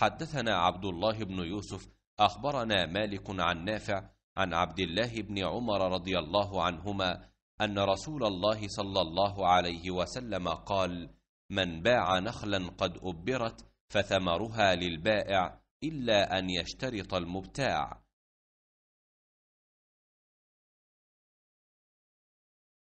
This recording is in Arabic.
حدثنا عبد الله بن يوسف أخبرنا مالك عن نافع عن عبد الله بن عمر رضي الله عنهما أن رسول الله صلى الله عليه وسلم قال من باع نخلا قد أبرت فثمرها للبائع إلا أن يشترط المبتاع